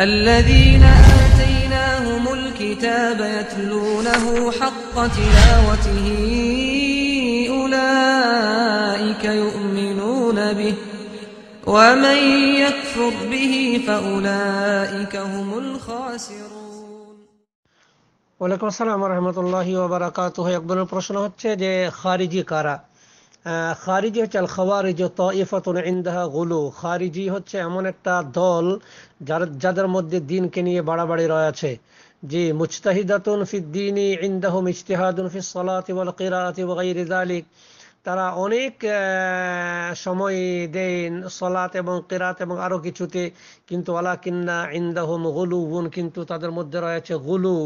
الذين آتيناهم الكتاب يتلونه حق تلاوته أولئك يؤمنون به ومن يكفر به فأولئك هم الخاسرون وعليكم السلام ورحمة الله وبركاته يقبل البرشنة যে খারিজি কারা খারিজি হচ্ছে আল খাওয়ারিজ তফাতুন ইন্দাহা গুলু খারিজি হচ্ছে এমন একটা দল যার যাদের মধ্যে দিনকে নিয়ে বাড়াবাড়ি রয়েছে জি মুজতাহিদাতুন ফিদ্দিনী ইনদাহুম ইজতিহাদুন ফিস সালাতি ওয়াল কিরাআতি ওয়া গায়রি যালিক তারা অনেক সময় দেন সলাত এবং কেরাত এবং আরো কিছুতে কিন্তু আলা কিন্না ইন্দাহম গুলু বুন কিন্তু তাদের মধ্যে রয়েছে গুলু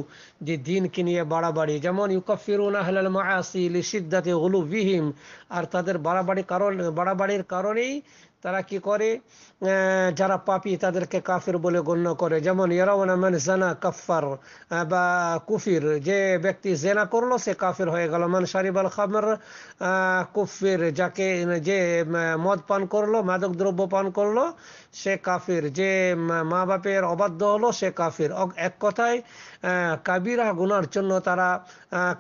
যে দিন কি নিয়ে বাড়াবাড়ি যেমন ইউকাফিরুনা হেলাল মায়াসি লিসিদ্দাতে গুলু বিহিম আর তাদের বাড়াবাড়ি কারণ বাড়াবাড়ির কারণেই তারা কি করে যারা পাপি তাদেরকে কাফির বলে গণ্য করে যেমন ইয়ারাওয়ান জানা কাফার বা কুফির যে ব্যক্তি জেনা করলো সে কাফির হয়ে গেল মান সারিবাল খামার কুফির যাকে যে মদ পান করলো মাদক দ্রব্য পান করলো সে কাফির যে মা বাপের অবাধ্য হলো সে কাফির এক কথায় কাবিরা গুনার জন্য তারা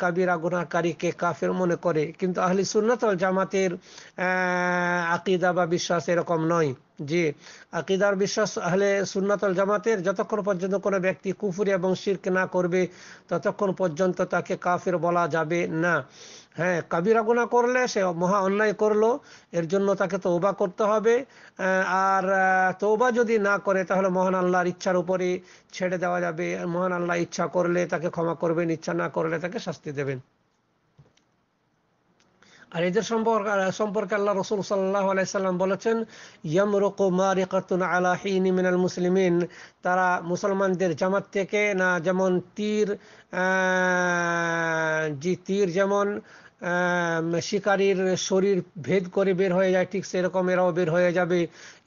কাবিরা গুনাকারীকে কাফির মনে করে কিন্তু আহলি সুন্নাতল জামাতের আকিদা বা বিশ্বাসের এরকম নয় যে আকিদার বিশ্বাস আহলে সুন্নাতল জামাতের যতক্ষণ পর্যন্ত কোনো ব্যক্তি কুফুরি এবং শির্ক না করবে ততক্ষণ পর্যন্ত তাকে কাফের বলা যাবে না হ্যাঁ কাবিরা গুণা করলে সে মহা অন্যায় করলো এর জন্য তাকে তৌবা করতে হবে আর তৌবা যদি না করে তাহলে মহান আল্লাহর ইচ্ছার উপরে ছেড়ে দেওয়া যাবে মহান আল্লাহ ইচ্ছা করলে তাকে ক্ষমা করবেন ইচ্ছা না করলে তাকে শাস্তি দেবেন আর এদের সম্পর্কে সম্পর্কে আল্লাহ রসুল সাল্লাহ আলাইসাল্লাম বলেছেন ইয়ামরকু মারিকাতুন আলাহিন মিনাল মুসলিমিন তারা মুসলমানদের জামাত থেকে না যেমন তীর যে তীর যেমন শিকারীর শরীর ভেদ করে বের হয়ে যায় ঠিক সেরকম এরাও বের হয়ে যাবে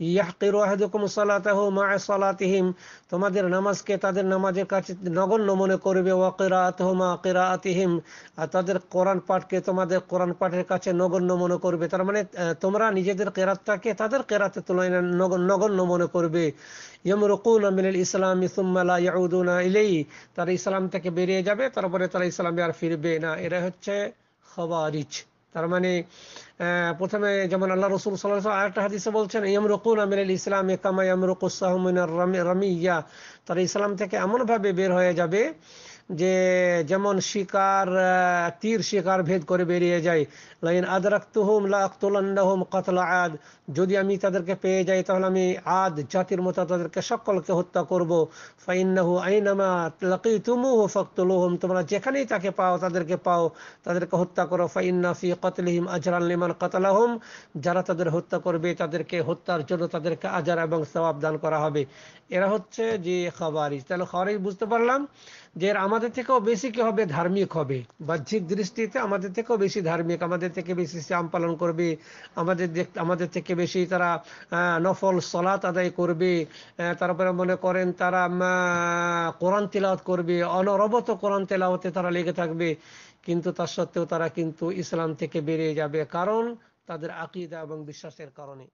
ইয়াহকিরুম সালাতাহ মা সালাতিহিম তোমাদের নামাজকে তাদের নামাজের কাছে নগণ্য মনে করবে ওয়াকিরাতহ মা কিরাতিহিম আর তাদের কোরআন পাঠকে তোমাদের কোরআন পাঠের কাছে নগণ্য মনে করবে তার মানে তোমরা নিজেদের কেরাতটাকে তাদের কেরাতে তুলনায় নগণ্য মনে করবে ইয়মরকুন মিনাল ইসলাম ইসুম্মালা ইয়াউদুনা ইলেই তারা ইসলাম থেকে বেরিয়ে যাবে তারপরে তারা ইসলামে আর ফিরবে না এরা হচ্ছে খবারিজ তার মানে প্রথমে যেমন আল্লাহ রসুল আরেকটা হাদিসে বলছেন ইয়ামরকুন আমিরুল ইসলাম একামা ইয়ামরকুসাহমিন রামিয়া তারা ইসলাম থেকে এমনভাবে বের হয়ে যাবে যে যেমন শিকার তীর শিকার ভেদ করে বেরিয়ে যায় লাইন আদরাক্তুহুম লাকতুলান্নাহুম কাতলা আদ যদি আমি তাদেরকে পেয়ে যাই তাহলে আমি আদ জাতির মতো তাদেরকে সকলকে হত্যা করব ফাইন্নাহু আইনামা লাকিতুমুহু ফাকতুলুহুম তোমরা যেখানেই তাকে পাও তাদেরকে পাও তাদেরকে হত্যা করো ফাইন্না ফি কাতলিহিম আজরান লিমান কাতালাহুম যারা তাদের হত্যা করবে তাদেরকে হত্যার জন্য তাদেরকে আজার এবং সবাব দান করা হবে এরা হচ্ছে যে খাবারিজ তাহলে খাবারিজ বুঝতে পারলাম যে আমাদের থেকেও বেশি কি হবে ধার্মিক হবে বাহ্যিক দৃষ্টিতে আমাদের থেকেও বেশি ধার্মিক আমাদের থেকে বেশি শ্যাম পালন করবে আমাদের আমাদের থেকে বেশি তারা নফল সলাত আদায় করবে তারপরে মনে করেন তারা কোরআন তেলাওয়াত করবে অনরবত কোরআন তেলাওয়াতে তারা লেগে থাকবে কিন্তু তার সত্ত্বেও তারা কিন্তু ইসলাম থেকে বেরিয়ে যাবে কারণ তাদের আকিদা এবং বিশ্বাসের কারণে